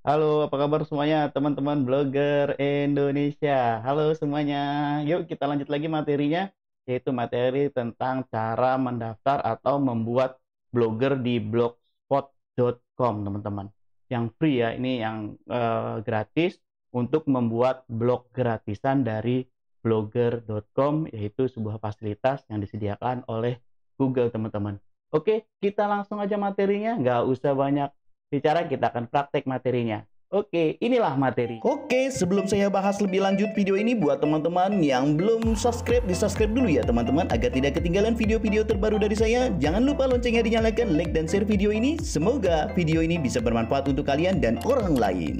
Halo, apa kabar semuanya teman-teman blogger Indonesia? Halo semuanya. Yuk kita lanjut lagi materinya yaitu materi tentang cara mendaftar atau membuat blogger di blogspot.com, teman-teman. Yang free ya, ini yang uh, gratis untuk membuat blog gratisan dari blogger.com yaitu sebuah fasilitas yang disediakan oleh Google, teman-teman. Oke, kita langsung aja materinya, nggak usah banyak bicara kita akan praktek materinya. Oke, inilah materi. Oke, sebelum saya bahas lebih lanjut video ini buat teman-teman yang belum subscribe, di-subscribe dulu ya teman-teman agar tidak ketinggalan video-video terbaru dari saya. Jangan lupa loncengnya dinyalakan, like dan share video ini. Semoga video ini bisa bermanfaat untuk kalian dan orang lain.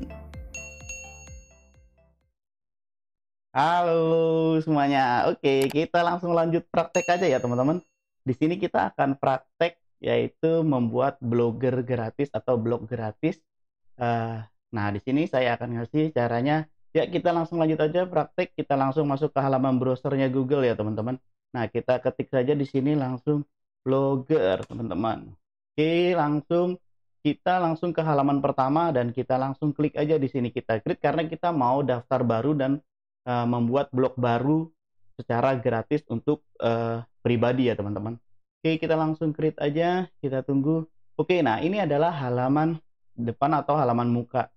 Halo semuanya. Oke, kita langsung lanjut praktek aja ya teman-teman. Di sini kita akan praktek yaitu membuat blogger gratis atau blog gratis. Eh, nah, di sini saya akan ngasih caranya. Ya, kita langsung lanjut aja praktik. Kita langsung masuk ke halaman browsernya Google ya, teman-teman. Nah, kita ketik saja di sini langsung blogger, teman-teman. Oke, langsung kita langsung ke halaman pertama dan kita langsung klik aja di sini kita klik karena kita mau daftar baru dan eh, membuat blog baru secara gratis untuk eh, pribadi ya, teman-teman. Oke, kita langsung create aja, kita tunggu. Oke, nah ini adalah halaman depan atau halaman muka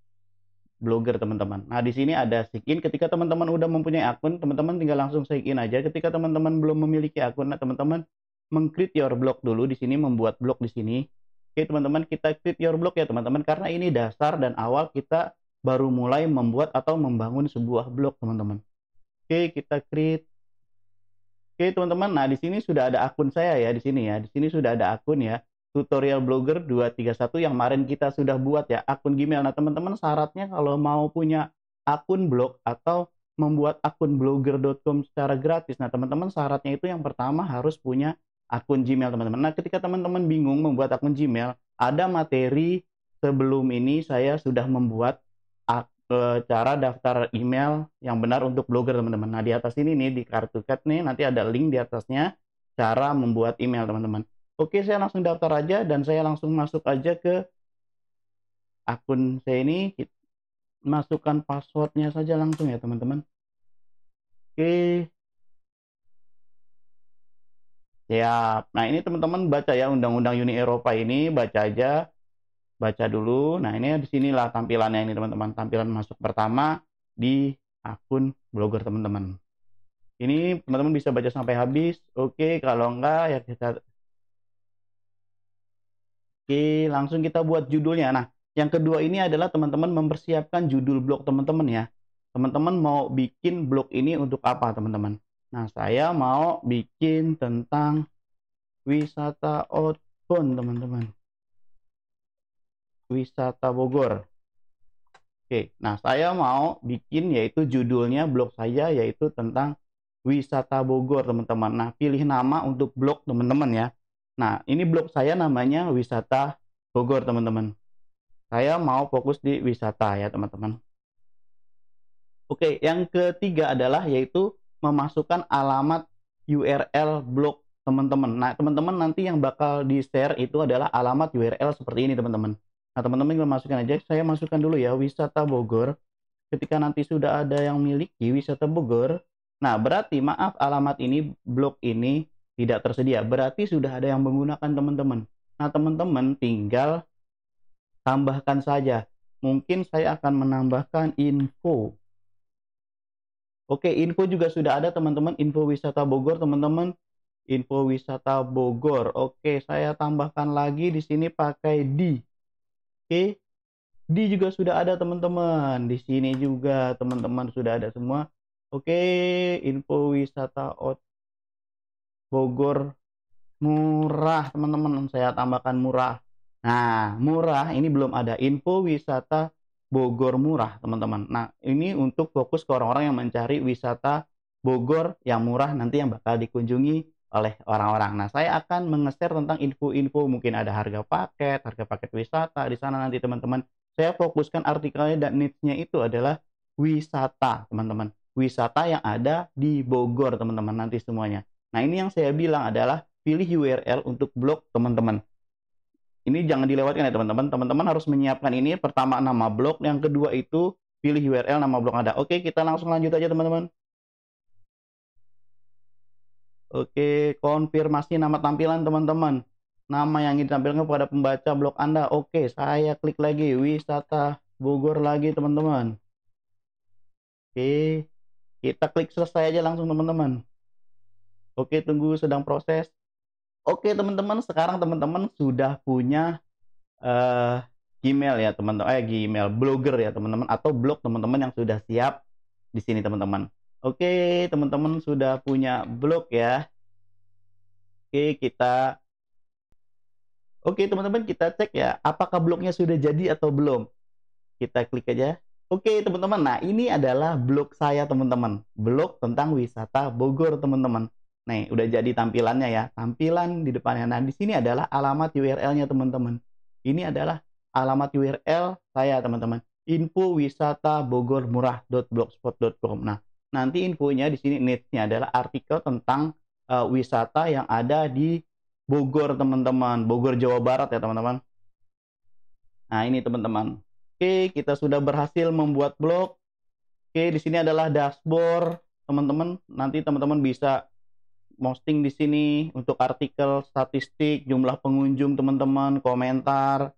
blogger teman-teman. Nah, di sini ada sign in. Ketika teman-teman udah mempunyai akun, teman-teman tinggal langsung sign in aja. Ketika teman-teman belum memiliki akun, nah teman-teman mengcreate your blog dulu di sini, membuat blog di sini. Oke, teman-teman, kita create your blog ya, teman-teman, karena ini dasar dan awal kita baru mulai membuat atau membangun sebuah blog, teman-teman. Oke, kita create Oke teman-teman, nah di sini sudah ada akun saya ya di sini ya. Di sini sudah ada akun ya. Tutorial Blogger 231 yang kemarin kita sudah buat ya akun Gmail. Nah teman-teman syaratnya kalau mau punya akun blog atau membuat akun blogger.com secara gratis. Nah teman-teman syaratnya itu yang pertama harus punya akun Gmail teman-teman. Nah ketika teman-teman bingung membuat akun Gmail, ada materi sebelum ini saya sudah membuat cara daftar email yang benar untuk blogger teman-teman. Nah di atas ini nih di kartu cat nih nanti ada link di atasnya cara membuat email teman-teman. Oke saya langsung daftar aja dan saya langsung masuk aja ke akun saya ini. Masukkan passwordnya saja langsung ya teman-teman. Oke. Siap. Nah ini teman-teman baca ya undang-undang Uni Eropa ini baca aja baca dulu. Nah, ini di sinilah tampilannya ini teman-teman. Tampilan masuk pertama di akun blogger teman-teman. Ini teman-teman bisa baca sampai habis. Oke, kalau enggak ya kita Oke, langsung kita buat judulnya. Nah, yang kedua ini adalah teman-teman mempersiapkan judul blog teman-teman ya. Teman-teman mau bikin blog ini untuk apa, teman-teman? Nah, saya mau bikin tentang wisata outbound, teman-teman wisata Bogor. Oke, nah saya mau bikin yaitu judulnya blog saya yaitu tentang wisata Bogor teman-teman. Nah pilih nama untuk blog teman-teman ya. Nah ini blog saya namanya wisata Bogor teman-teman. Saya mau fokus di wisata ya teman-teman. Oke, yang ketiga adalah yaitu memasukkan alamat URL blog teman-teman. Nah, teman-teman nanti yang bakal di-share itu adalah alamat URL seperti ini, teman-teman. Nah, teman-teman tinggal masukkan aja. Saya masukkan dulu ya wisata Bogor. Ketika nanti sudah ada yang miliki wisata Bogor, nah berarti maaf alamat ini blok ini tidak tersedia. Berarti sudah ada yang menggunakan teman-teman. Nah, teman-teman tinggal tambahkan saja. Mungkin saya akan menambahkan info. Oke, info juga sudah ada teman-teman. Info wisata Bogor, teman-teman. Info wisata Bogor. Oke, saya tambahkan lagi di sini pakai di Oke. Di juga sudah ada teman-teman. Di sini juga teman-teman sudah ada semua. Oke, info wisata out Bogor murah, teman-teman. Saya tambahkan murah. Nah, murah ini belum ada info wisata Bogor murah, teman-teman. Nah, ini untuk fokus ke orang-orang yang mencari wisata Bogor yang murah nanti yang bakal dikunjungi oleh orang-orang. Nah, saya akan mengeser tentang info-info mungkin ada harga paket, harga paket wisata di sana nanti teman-teman. Saya fokuskan artikelnya dan niche-nya itu adalah wisata, teman-teman. Wisata yang ada di Bogor, teman-teman nanti semuanya. Nah, ini yang saya bilang adalah pilih URL untuk blog teman-teman. Ini jangan dilewatkan ya teman-teman. Teman-teman harus menyiapkan ini pertama nama blog, yang kedua itu pilih URL nama blog ada. Oke, kita langsung lanjut aja teman-teman. Oke, konfirmasi nama tampilan teman-teman. Nama yang ditampilkan kepada pembaca blog Anda. Oke, saya klik lagi wisata Bogor lagi teman-teman. Oke, kita klik selesai aja langsung teman-teman. Oke, tunggu sedang proses. Oke teman-teman, sekarang teman-teman sudah punya uh, eh, Gmail ya teman-teman, eh Gmail blogger ya teman-teman atau blog teman-teman yang sudah siap di sini teman-teman. Oke, teman-teman sudah punya blog ya. Oke, kita Oke, teman-teman kita cek ya, apakah blognya sudah jadi atau belum. Kita klik aja. Oke, teman-teman. Nah, ini adalah blog saya, teman-teman. Blog tentang wisata Bogor, teman-teman. Nih, udah jadi tampilannya ya. Tampilan di depannya. Nah, di sini adalah alamat URL-nya, teman-teman. Ini adalah alamat URL saya, teman-teman. Info wisata bogor Nah, nanti infonya di sini needs adalah artikel tentang uh, wisata yang ada di Bogor teman-teman, Bogor Jawa Barat ya teman-teman. Nah ini teman-teman. Oke kita sudah berhasil membuat blog. Oke di sini adalah dashboard teman-teman. Nanti teman-teman bisa posting di sini untuk artikel statistik, jumlah pengunjung teman-teman, komentar,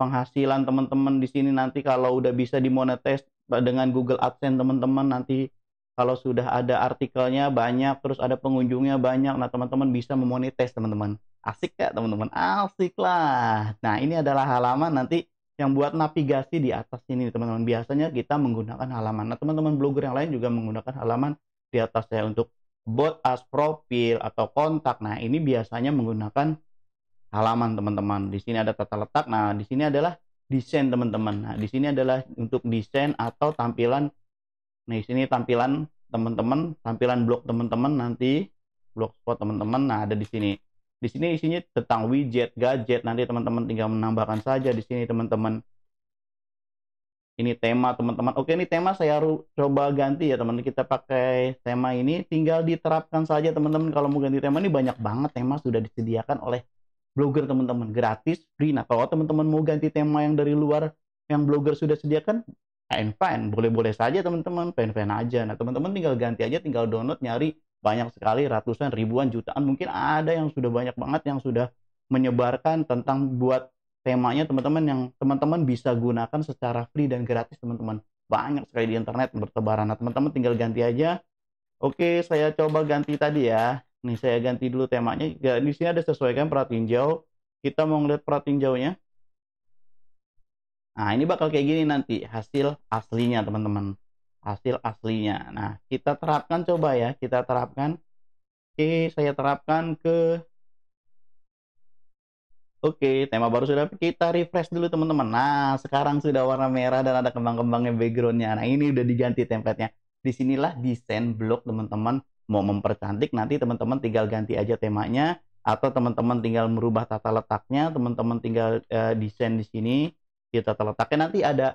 penghasilan teman-teman di sini nanti kalau udah bisa dimonetize dengan Google AdSense teman-teman nanti kalau sudah ada artikelnya banyak, terus ada pengunjungnya banyak, nah teman-teman bisa memonetize teman-teman. Asik ya teman-teman? Asik lah. Nah ini adalah halaman nanti yang buat navigasi di atas ini teman-teman. Biasanya kita menggunakan halaman. Nah teman-teman blogger yang lain juga menggunakan halaman di atas saya untuk bot as profil atau kontak. Nah ini biasanya menggunakan halaman teman-teman. Di sini ada tata letak. Nah di sini adalah desain teman-teman. Nah di sini adalah untuk desain atau tampilan Nah, di sini tampilan teman-teman, tampilan blog teman-teman nanti blogspot teman-teman. Nah, ada di sini. Di sini isinya tentang widget, gadget. Nanti teman-teman tinggal menambahkan saja di sini teman-teman. Ini tema teman-teman. Oke, ini tema saya coba ganti ya teman-teman. Kita pakai tema ini tinggal diterapkan saja teman-teman. Kalau mau ganti tema ini banyak banget tema sudah disediakan oleh blogger teman-teman gratis, free. Nah, kalau teman-teman mau ganti tema yang dari luar yang blogger sudah sediakan, fine fine boleh-boleh saja teman-teman fine fan aja nah teman-teman tinggal ganti aja tinggal download nyari banyak sekali ratusan ribuan jutaan mungkin ada yang sudah banyak banget yang sudah menyebarkan tentang buat temanya teman-teman yang teman-teman bisa gunakan secara free dan gratis teman-teman banyak sekali di internet bertebaran nah teman-teman tinggal ganti aja oke saya coba ganti tadi ya nih saya ganti dulu temanya di sini ada sesuaikan perhatiin jauh kita mau ngeliat perhatiin jauhnya Nah, ini bakal kayak gini nanti hasil aslinya, teman-teman. Hasil aslinya. Nah, kita terapkan coba ya, kita terapkan. Oke, saya terapkan ke Oke, tema baru sudah kita refresh dulu teman-teman. Nah, sekarang sudah warna merah dan ada kembang-kembangnya backgroundnya. Nah, ini udah diganti templatenya. Disinilah desain blog teman-teman mau mempercantik. Nanti teman-teman tinggal ganti aja temanya atau teman-teman tinggal merubah tata letaknya, teman-teman tinggal uh, desain di sini kita pakai nanti ada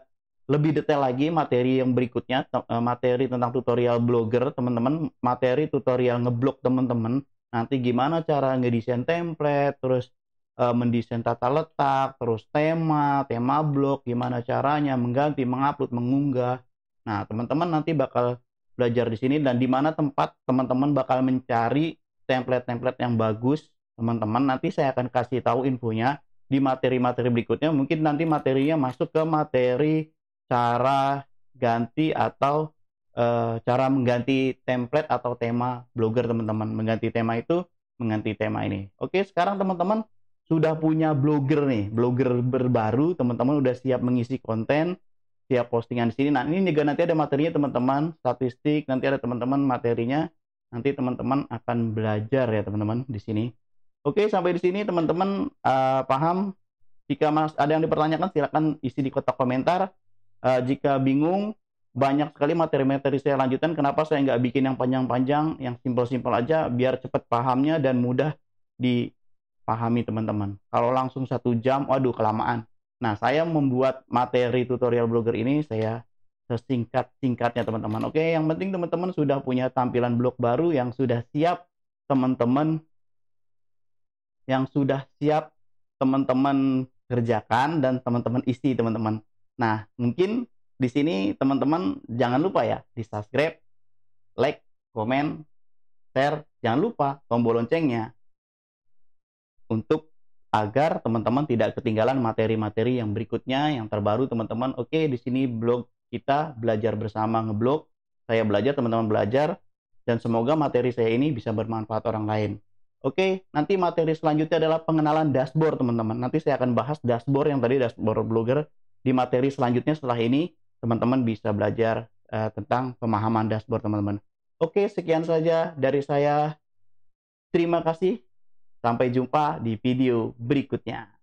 lebih detail lagi materi yang berikutnya eh, materi tentang tutorial blogger teman-teman materi tutorial ngeblok teman-teman nanti gimana cara ngedesain template terus eh, mendesain tata letak terus tema tema blog gimana caranya mengganti mengupload mengunggah nah teman-teman nanti bakal belajar di sini dan di mana tempat teman-teman bakal mencari template-template yang bagus teman-teman nanti saya akan kasih tahu infonya di materi-materi berikutnya mungkin nanti materinya masuk ke materi cara ganti atau e, cara mengganti template atau tema blogger teman-teman mengganti tema itu mengganti tema ini oke sekarang teman-teman sudah punya blogger nih blogger berbaru teman-teman udah siap mengisi konten siap postingan di sini nah ini juga nanti ada materinya teman-teman statistik nanti ada teman-teman materinya nanti teman-teman akan belajar ya teman-teman di sini Oke, sampai di sini teman-teman uh, paham. Jika mas, ada yang dipertanyakan silahkan isi di kotak komentar. Uh, jika bingung, banyak sekali materi-materi saya lanjutkan Kenapa saya nggak bikin yang panjang-panjang, yang simpel-simpel aja, biar cepat pahamnya dan mudah dipahami teman-teman. Kalau langsung satu jam, waduh kelamaan. Nah, saya membuat materi tutorial blogger ini saya sesingkat-singkatnya teman-teman. Oke, yang penting teman-teman sudah punya tampilan blog baru yang sudah siap teman-teman yang sudah siap teman-teman kerjakan dan teman-teman isi teman-teman. Nah, mungkin di sini teman-teman jangan lupa ya di subscribe, like, komen, share, jangan lupa tombol loncengnya untuk agar teman-teman tidak ketinggalan materi-materi yang berikutnya yang terbaru teman-teman. Oke, di sini blog kita belajar bersama ngeblog. Saya belajar, teman-teman belajar dan semoga materi saya ini bisa bermanfaat orang lain. Oke, nanti materi selanjutnya adalah pengenalan dashboard, teman-teman. Nanti saya akan bahas dashboard yang tadi dashboard blogger di materi selanjutnya setelah ini teman-teman bisa belajar uh, tentang pemahaman dashboard, teman-teman. Oke, sekian saja dari saya. Terima kasih. Sampai jumpa di video berikutnya.